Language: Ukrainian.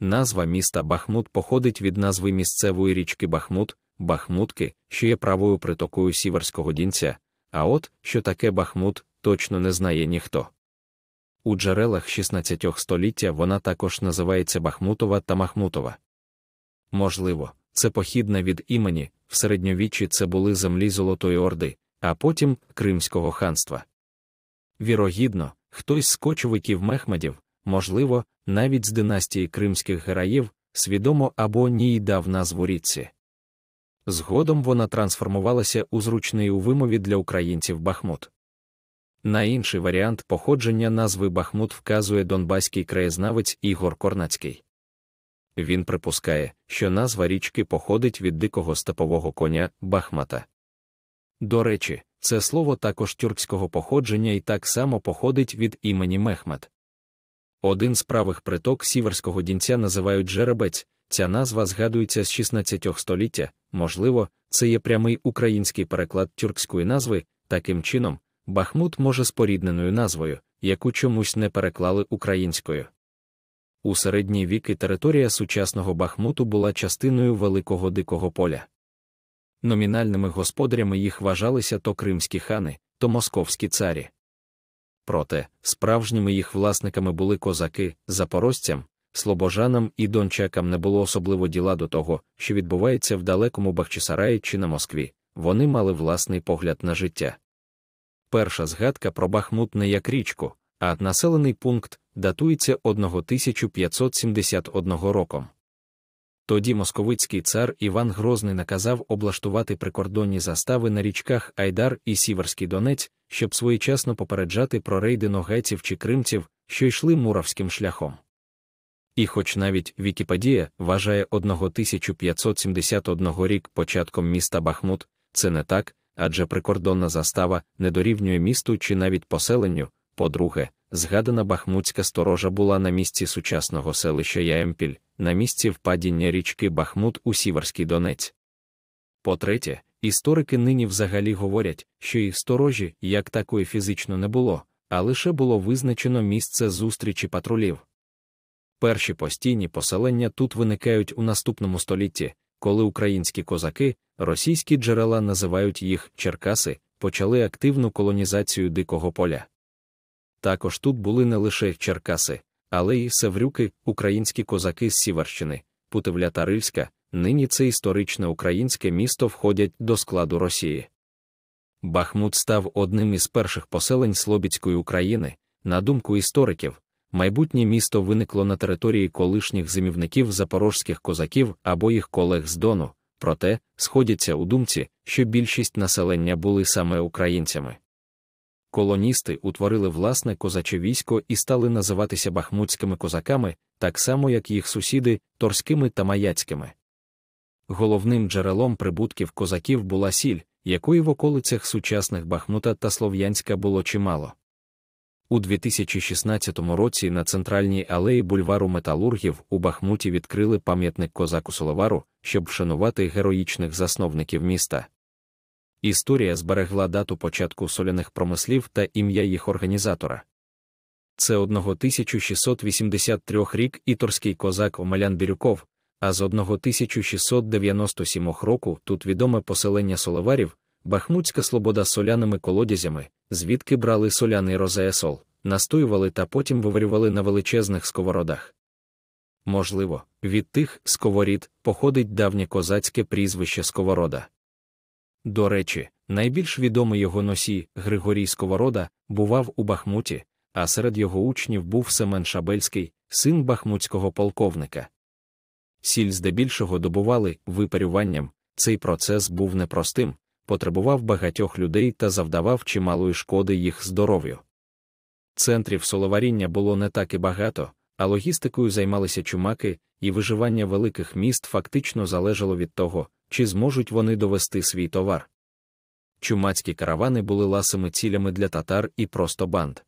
Назва міста Бахмут походить від назви місцевої річки Бахмут, Бахмутки, що є правою притокою сіверського дінця, а от що таке Бахмут, точно не знає ніхто. У джерелах 16 століття вона також називається Бахмутова та Махмутова. Можливо, це похідна від імені, в середньовіччі це були землі Золотої Орди, а потім Кримського ханства. Вірогідно, хтось з кочовиків мехмедів, можливо, навіть з династії кримських героїв свідомо або ні й дав назву річці. Згодом вона трансформувалася у зручний у вимові для українців Бахмут. На інший варіант походження назви Бахмут вказує донбаський краєзнавець Ігор Корнацький. Він припускає, що назва річки походить від дикого степового коня Бахмата. До речі, це слово також тюркського походження і так само походить від імені Мехмед. Один з правих приток сіверського дінця називають жеребець, ця назва згадується з 16 століття, можливо, це є прямий український переклад тюркської назви, таким чином, Бахмут може спорідненою назвою, яку чомусь не переклали українською. У середні віки територія сучасного Бахмуту була частиною великого дикого поля. Номінальними господарями їх вважалися то кримські хани, то московські царі проте справжніми їх власниками були козаки, запорожцям, слобожанам і дончакам не було особливо діла до того, що відбувається в далекому Бахчисараї чи на Москві, вони мали власний погляд на життя. Перша згадка про Бахмут не як річку, а населений пункт датується 1571 роком. Тоді московицький цар Іван Грозний наказав облаштувати прикордонні застави на річках Айдар і Сіверський Донець, щоб своєчасно попереджати про рейди ногайців чи кримців, що йшли муравським шляхом. І хоч навіть Вікіпедія вважає 1571 рік початком міста Бахмут, це не так, адже прикордонна застава не дорівнює місту чи навіть поселенню. По-друге, згадана Бахмутська сторожа була на місці сучасного селища Яемпіль, на місці впадіння річки Бахмут у Сіверський Донець. По третє, Історики нині взагалі говорять, що їх сторожі як такої фізично не було, а лише було визначено місце зустрічі патрулів. Перші постійні поселення тут виникають у наступному столітті, коли українські козаки, російські джерела називають їх Черкаси, почали активну колонізацію дикого поля. Також тут були не лише Черкаси, але й Севрюки, українські козаки з Сіверщини, Путивля Тарильська, нині це історичне українське місто входять до складу Росії. Бахмут став одним із перших поселень Слобідської України, на думку істориків. Майбутнє місто виникло на території колишніх зимівників запорожських козаків або їх колег з Дону, проте сходяться у думці, що більшість населення були саме українцями. Колоністи утворили власне козаче військо і стали називатися бахмутськими козаками, так само як їх сусіди торськими та маяцькими. Головним джерелом прибутків козаків була сіль, якої в околицях сучасних Бахмута та Слов'янська було чимало. У 2016 році на центральній алеї бульвару Металургів у Бахмуті відкрили пам'ятник козаку Соловару, щоб вшанувати героїчних засновників міста. Історія зберегла дату початку соляних промислів та ім'я їх організатора. Це 1683 рік іторський козак Омелян Бірюков, а з 1697 року тут відоме поселення соловарів, Бахмутська слобода з соляними колодязями, звідки брали соляний розеесол, настоювали та потім виварювали на величезних сковородах. Можливо, від тих сковорід походить давнє козацьке прізвище Сковорода. До речі, найбільш відомий його носій Григорій Сковорода бував у Бахмуті, а серед його учнів був Семен Шабельський, син бахмутського полковника. Сіль здебільшого добували випарюванням, цей процес був непростим, потребував багатьох людей та завдавав чималої шкоди їх здоров'ю. Центрів соловаріння було не так і багато, а логістикою займалися чумаки, і виживання великих міст фактично залежало від того, чи зможуть вони довести свій товар. Чумацькі каравани були ласими цілями для татар і просто банд.